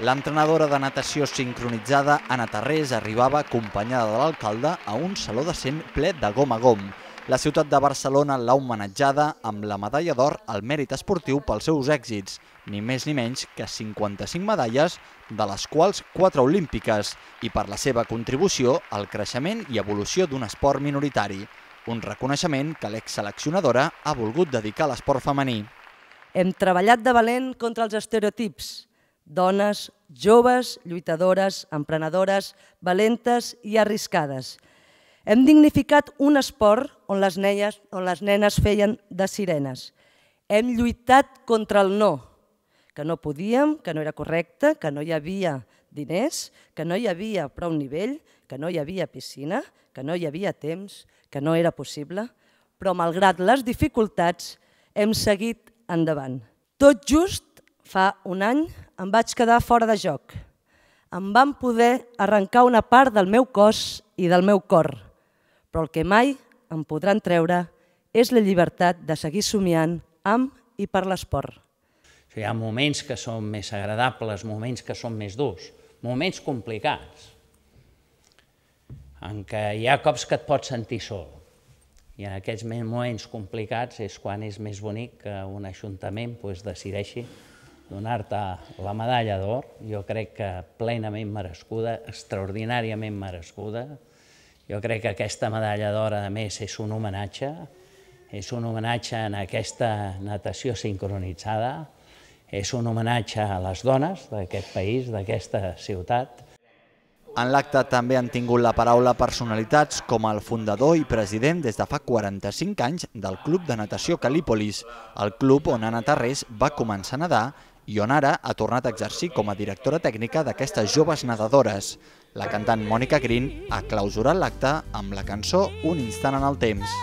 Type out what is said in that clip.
L'entrenadora de natació sincronitzada, Anna Tarrés, arribava acompanyada de l'alcalde a un saló de cent ple de gom a gom. La ciutat de Barcelona l'ha homenatjada amb la medalla d'or al mèrit esportiu pels seus èxits, ni més ni menys que 55 medalles, de les quals 4 olímpiques, i per la seva contribució al creixement i evolució d'un esport minoritari, un reconeixement que l'ex-seleccionadora ha volgut dedicar a l'esport femení. Hem treballat de valent contra els estereotips, dones joves, lluitadores, emprenedores, valentes i arriscades. Hem dignificat un esport on les, neies, on les nenes feien de sirenes. Hem lluitat contra el no, que no podíem, que no era correcte, que no hi havia diners, que no hi havia prou nivell, que no hi havia piscina, que no hi havia temps, que no era possible, però malgrat les dificultats hem seguit endavant. Tot just fa un any em vaig quedar fora de joc. Em van poder arrencar una part del meu cos i del meu cor, però el que mai em podran treure és la llibertat de seguir somiant amb i per l'esport. Hi ha moments que són més agradables, moments que són més durs, moments complicats, en què hi ha cops que et pots sentir sol. I en aquests moments complicats és quan és més bonic que un ajuntament doncs, decideixi donar-te la medalla d'or, jo crec que plenament merescuda, extraordinàriament merescuda. Jo crec que aquesta medalla d'or, a més, és un homenatge, és un homenatge en aquesta natació sincronitzada, és un homenatge a les dones d'aquest país, d'aquesta ciutat. En l'acte també han tingut la paraula personalitats com el fundador i president des de fa 45 anys del Club de Natació Calípolis, el club on Anna Tarrés va començar a nedar i ara ha tornat a exercir com a directora tècnica d'aquestes joves nedadores. La cantant Mònica Green ha clausurat l'acte amb la cançó Un instant en el temps.